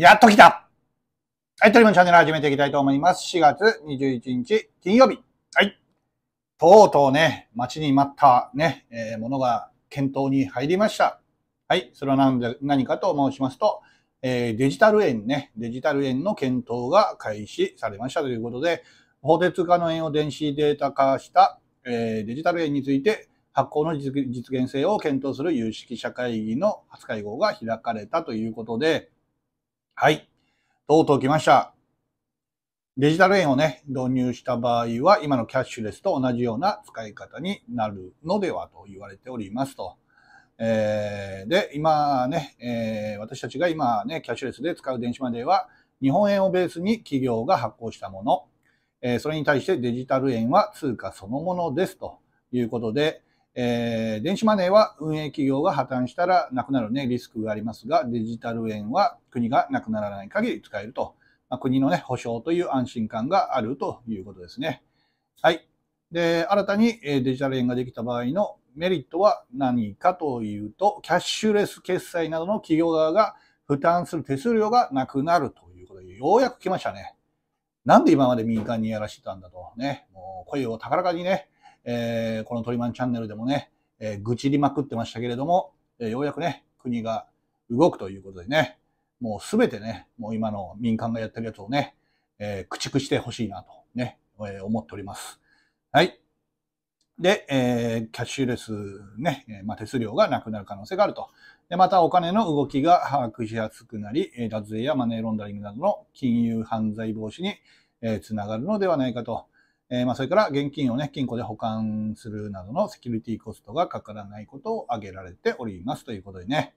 やっと来たはい、トリムチャンネル始めていきたいと思います。4月21日金曜日。はい。とうとうね、待ちに待ったね、えー、ものが検討に入りました。はい。それは何で何かと申しますと、えー、デジタル円ね、デジタル円の検討が開始されましたということで、法定通貨の円を電子データ化した、えー、デジタル円について、発行の実現性を検討する有識者会議の初会合が開かれたということで、はい。とうとう来ました。デジタル円をね、導入した場合は、今のキャッシュレスと同じような使い方になるのではと言われておりますと。えー、で、今ね、えー、私たちが今ね、キャッシュレスで使う電子マネーは、日本円をベースに企業が発行したもの、えー、それに対してデジタル円は通貨そのものですということで、えー、電子マネーは運営企業が破綻したらなくなるね、リスクがありますが、デジタル円は国がなくならない限り使えると。まあ、国のね、保証という安心感があるということですね。はい。で、新たにデジタル円ができた場合のメリットは何かというと、キャッシュレス決済などの企業側が負担する手数料がなくなるということで、ようやく来ましたね。なんで今まで民間にやらしてたんだとね、もう声を高らかにね、えー、このトリマンチャンネルでもね、えー、愚痴りまくってましたけれども、えー、ようやくね、国が動くということでね、もうすべてね、もう今の民間がやってるやつをね、えー、駆逐してほしいなとね、えー、思っております。はい。で、えー、キャッシュレスね、えー、まあ、手数料がなくなる可能性があると。で、またお金の動きが把握しやすくなり、脱税やマネーロンダリングなどの金融犯罪防止に、えー、つながるのではないかと。えー、まあ、それから現金をね、金庫で保管するなどのセキュリティコストがかからないことを挙げられておりますということでね。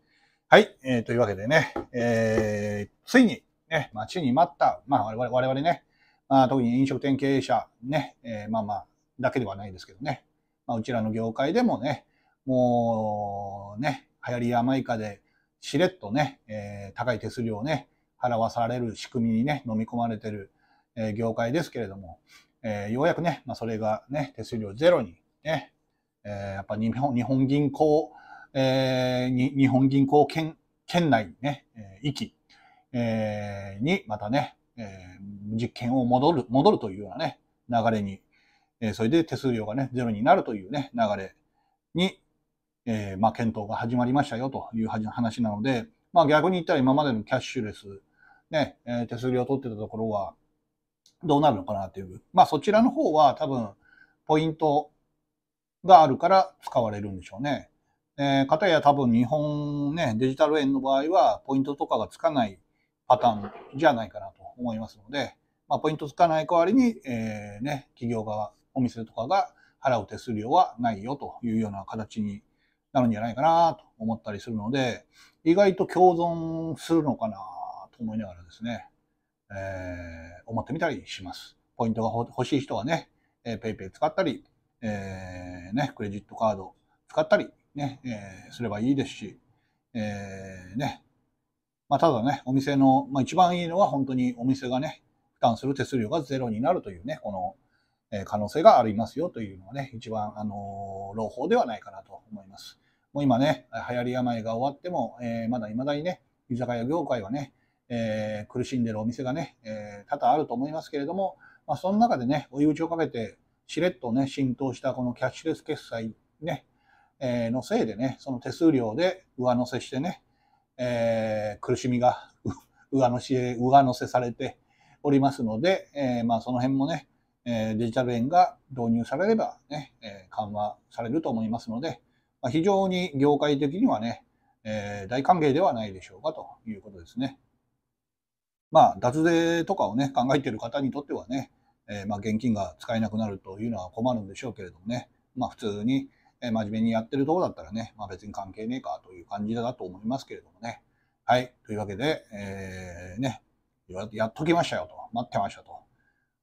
はい、えー、というわけでね、えー、ついに、ね、待ちに待った、まあ、我々我々ね、まあ、特に飲食店経営者ね、えー、まあまあ、だけではないですけどね、まあ、うちらの業界でもね、もうね、流行りやいかで、しれっとね、えー、高い手数料をね、払わされる仕組みにね、飲み込まれてる、えー、業界ですけれども、えー、ようやくね、まあ、それがね、手数料ゼロに、ね、えー、やっぱ日本日本銀行、えー、日本銀行圏県内ね、えー、域、えー、にまたね、えー、実験を戻る、戻るというようなね、流れに、えー、それで手数料がね、ゼロになるというね、流れに、えー、まあ、検討が始まりましたよという話なので、まあ、逆に言ったら今までのキャッシュレス、ね、えー、手数料を取ってたところは、どうなるのかなという。まあそちらの方は多分ポイントがあるから使われるんでしょうね。えー、かたや多分日本ね、デジタル円の場合はポイントとかがつかないパターンじゃないかなと思いますので、まあ、ポイントつかない代わりに、えー、ね、企業側、お店とかが払う手数料はないよというような形になるんじゃないかなと思ったりするので、意外と共存するのかなと思いながらですね、えー、思ってみたりします。ポイントが欲しい人はね、えー、ペイペイ使ったり、えー、ね、クレジットカード使ったりね、えー、すればいいですし、えー、ね、まあ、ただね、お店の、まあ、一番いいのは本当にお店がね、負担する手数料がゼロになるというね、この、え可能性がありますよというのがね、一番、あの朗報ではないかなと思います。もう今ね、流行り病が終わっても、えまだ未だにね、居酒屋業界はね、えー、苦しんでるお店がね、えー、多々あると思いますけれども、まあ、その中でね、追い打ちをかけて、しれっとね、浸透したこのキャッシュレス決済ね、えー、のせいでね、その手数料で上乗せしてね、え苦しみが 上乗せ、上乗せされておりますので、えまあ、その辺もね、えデジタル円が導入されればね、え緩和されると思いますので、まあ、非常に業界的にはね、え大歓迎ではないでしょうかということですね。まあ、脱税とかをね、考えている方にとってはね、えー、まあ、現金が使えなくなるというのは困るんでしょうけれどもね、まあ、普通に、えー、真面目にやってるとこだったらね、まあ、別に関係ねえかという感じだと思いますけれどもね。はい。というわけで、えー、ね、やっときましたよと。待ってましたと。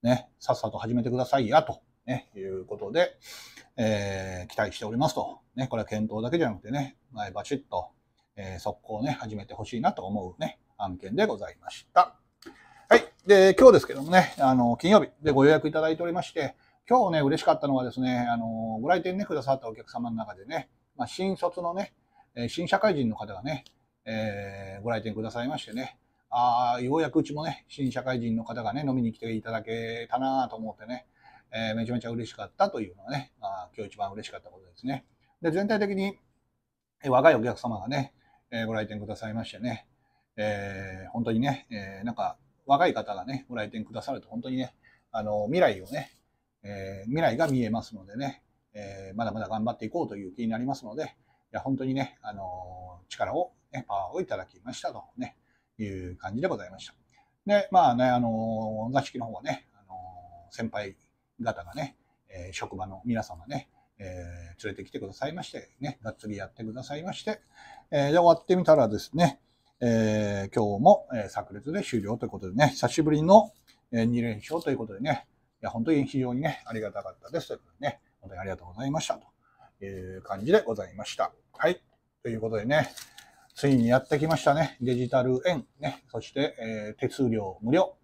ね、さっさと始めてくださいやと。ね、いうことで、えー、期待しておりますと。ね、これは検討だけじゃなくてね、バチッと、えー、速攻ね、始めてほしいなと思うね、案件でございました。はい。で、今日ですけどもね、あの、金曜日でご予約いただいておりまして、今日ね、嬉しかったのはですね、あの、ご来店ね、くださったお客様の中でね、まあ、新卒のね、新社会人の方がね、えー、ご来店くださいましてね、ああ、ようやくうちもね、新社会人の方がね、飲みに来ていただけたなと思ってね、えー、めちゃめちゃ嬉しかったというのはね、あ今日一番嬉しかったことですね。で、全体的に、え若いお客様がね、えー、ご来店くださいましてね、えー、本当にね、えー、なんか若い方がね、ご来店くださると本当にね、あの、未来をね、えー、未来が見えますのでね、えー、まだまだ頑張っていこうという気になりますので、いや、本当にね、あの力を、ね、パワーをいただきましたと、ね、いう感じでございました。で、まあね、あの座敷の方はね、あの先輩方がね、えー、職場の皆様ね、えー、連れてきてくださいまして、ね、がっつりやってくださいまして、えー、で、終わってみたらですね、えー、今日も、えー、炸裂で終了ということでね、久しぶりの、えー、2連勝ということでね、いや、本当に非常にね、ありがたかったです。ということでね、本当にありがとうございました。という感じでございました。はい。ということでね、ついにやってきましたね。デジタル円、ね、そして、えー、手数料無料、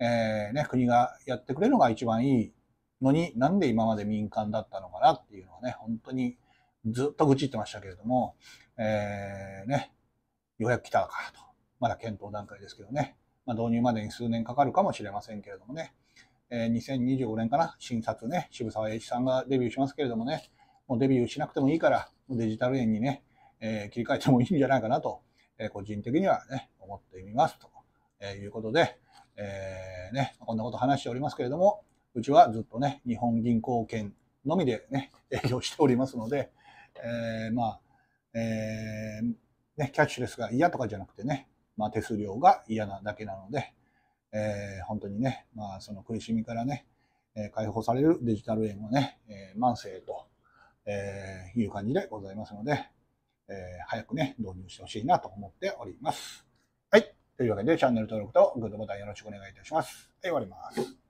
えーね、国がやってくれるのが一番いいのに、なんで今まで民間だったのかなっていうのはね、本当にずっと愚痴ってましたけれども、えー、ね、ようやく来たかと。まだ検討段階ですけどね。まあ、導入までに数年かかるかもしれませんけれどもね。えー、2025年かな、新卒ね、渋沢栄一さんがデビューしますけれどもね、もうデビューしなくてもいいから、デジタル円にね、えー、切り替えてもいいんじゃないかなと、えー、個人的にはね、思ってみますと、えいうことで、えー、ね、こんなこと話しておりますけれども、うちはずっとね、日本銀行券のみでね、営業しておりますので、えまあ、えーね、キャッシュレスが嫌とかじゃなくてね、まあ、手数料が嫌なだけなので、えー、本当にね、まあ、その苦しみからね、え解放されるデジタル円はね、えー、万と、えいう感じでございますので、えー、早くね、導入してほしいなと思っております。はい。というわけで、チャンネル登録とグッドボタンよろしくお願いいたします。はい、終わります。